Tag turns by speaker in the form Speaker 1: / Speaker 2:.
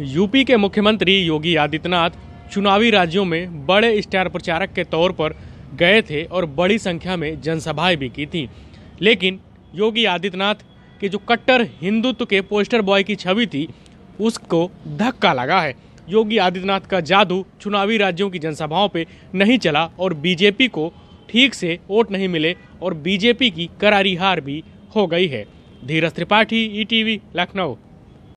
Speaker 1: UP के मुख्यमंत्री योगी आदित्यनाथ चुनावी राज्यों में बड़े स्टार प्रचारक के तौर पर गए थे और बड़ी संख्या में जनसभाएं भी की थी लेकिन योगी आदित्यनाथ के जो कट्टर हिंदुत्व के पोस्टर बॉय की छवि थी उसको धक्का लगा है योगी आदित्यनाथ का जादू चुनावी राज्यों की जनसभाओं पे नहीं चला और बीजेपी को ठीक से वोट नहीं मिले और बीजेपी की करारी हार भी हो गई है धीरज त्रिपाठी ई लखनऊ